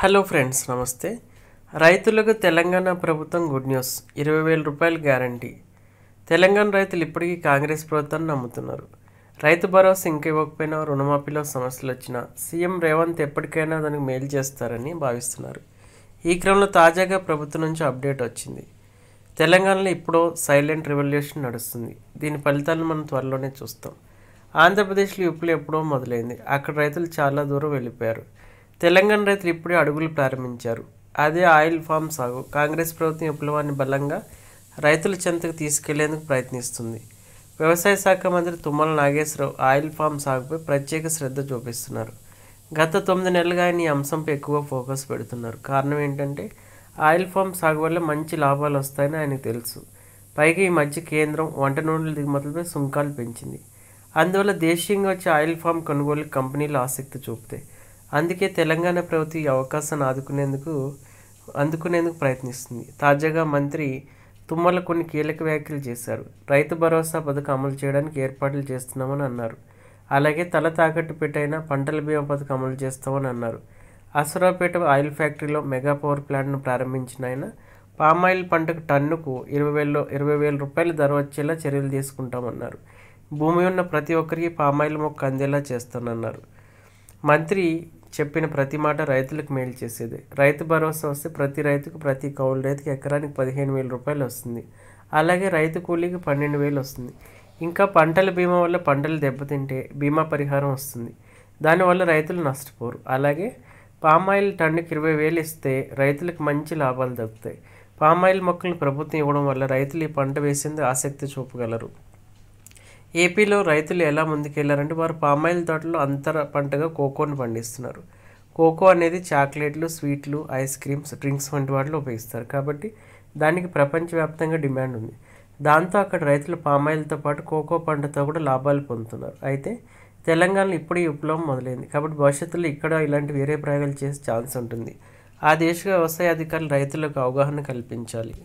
hello friends నమస్తే రైతులకు తెలంగాణ ప్రభుత్వం గుడ్ న్యూస్ ఇరవై వేల రూపాయలు గ్యారంటీ తెలంగాణ రైతులు ఇప్పటికీ కాంగ్రెస్ ప్రభుత్వాన్ని నమ్ముతున్నారు రైతు భరోసా ఇంకా ఇవ్వకపోయినా రుణమాఫీలో సమస్యలు వచ్చినా సీఎం రేవంత్ ఎప్పటికైనా దానికి మేలు చేస్తారని భావిస్తున్నారు ఈ క్రమంలో తాజాగా ప్రభుత్వం నుంచి అప్డేట్ వచ్చింది తెలంగాణలో ఇప్పుడో సైలెంట్ రెవల్యూషన్ నడుస్తుంది దీని ఫలితాలను మనం త్వరలోనే చూస్తాం ఆంధ్రప్రదేశ్లో ఇప్పుడు ఎప్పుడో మొదలైంది అక్కడ రైతులు చాలా దూరం వెళ్ళిపోయారు తెలంగాణ రైతులు ఇప్పుడే అడుగులు ప్రారంభించారు అదే ఆయిల్ ఫామ్ సాగు కాంగ్రెస్ ప్రభుత్వం విప్లవాన్ని బలంగా రైతుల చెంతకు తీసుకెళ్లేందుకు ప్రయత్నిస్తుంది వ్యవసాయ శాఖ మంత్రి తుమ్మల నాగేశ్వరరావు ఆయిల్ ఫామ్ సాగుపై ప్రత్యేక శ్రద్ధ చూపిస్తున్నారు గత తొమ్మిది నెలలుగా ఆయన ఈ అంశంపై ఎక్కువ ఫోకస్ పెడుతున్నారు కారణం ఏంటంటే ఆయిల్ ఫామ్ సాగు వల్ల మంచి లాభాలు వస్తాయని ఆయనకు తెలుసు పైగా ఈ మధ్య కేంద్రం వంట నూనెల దిగుమతులపై సుంకాలు పెంచింది అందువల్ల దేశీయంగా వచ్చే ఆయిల్ ఫామ్ కొనుగోలు కంపెనీలు ఆసక్తి చూపుతాయి అందుకే తెలంగాణ ప్రభుత్వం ఈ అవకాశాన్ని ఆదుకునేందుకు అందుకునేందుకు ప్రయత్నిస్తుంది తాజాగా మంత్రి తుమ్మల కొన్ని కీలక వ్యాఖ్యలు చేశారు రైతు భరోసా పథకం అమలు చేయడానికి ఏర్పాట్లు చేస్తున్నామని అన్నారు అలాగే తల తాకట్టు పెట్టైన పంటల బీమా పథకం అమలు చేస్తామని అన్నారు అసరాపేట ఆయిల్ ఫ్యాక్టరీలో మెగా పవర్ ప్లాంట్ను ప్రారంభించిన ఆయన పామాయిల్ పంటకు టన్నుకు ఇరవై వేల ఇరవై వేల రూపాయల ధర వచ్చేలా చర్యలు తీసుకుంటామన్నారు భూమి ఉన్న ప్రతి ఒక్కరికి పామాయిల్ మొక్క అందేలా చేస్తానన్నారు మంత్రి చెప్పిన ప్రతి మాట రైతులకు మేలు చేసేది రైతు భరోసా వస్తే ప్రతి రైతుకు ప్రతి కౌలు రైతుకి ఎకరానికి పదిహేను వేల రూపాయలు వస్తుంది అలాగే రైతు కూలీకి పన్నెండు వేలు వస్తుంది ఇంకా పంటల బీమా వల్ల పంటలు దెబ్బతింటే బీమా పరిహారం వస్తుంది దానివల్ల రైతులు నష్టపోరు అలాగే పామాయిల్ టన్నుకి ఇరవై వేలు ఇస్తే రైతులకు మంచి లాభాలు దక్కుతాయి పామాయిల్ మొక్కలు ప్రభుత్వం ఇవ్వడం వల్ల రైతులు ఈ పంట వేసేందుకు ఆసక్తి చూపగలరు ఏపీలో రైతులు ఎలా ముందుకెళ్లారంటే వారు పామాయిల్ తోటలో అంతర పంటగా కోకోను పండిస్తున్నారు కోకో అనేది చాక్లెట్లు స్వీట్లు ఐస్ క్రీమ్స్ డ్రింక్స్ వంటి వాటిలో ఉపయోగిస్తారు కాబట్టి దానికి ప్రపంచవ్యాప్తంగా డిమాండ్ ఉంది దాంతో అక్కడ రైతులు పామాయిల్తో పాటు కోకో పంటతో కూడా లాభాలు పొందుతున్నారు అయితే తెలంగాణలో ఇప్పుడు ఈ విప్లవం మొదలైంది కాబట్టి భవిష్యత్తులో ఇక్కడ ఇలాంటి వేరే ప్రయోగాలు చేసే ఛాన్స్ ఉంటుంది ఆ దేశ వ్యవసాయ అధికారులు రైతులకు అవగాహన కల్పించాలి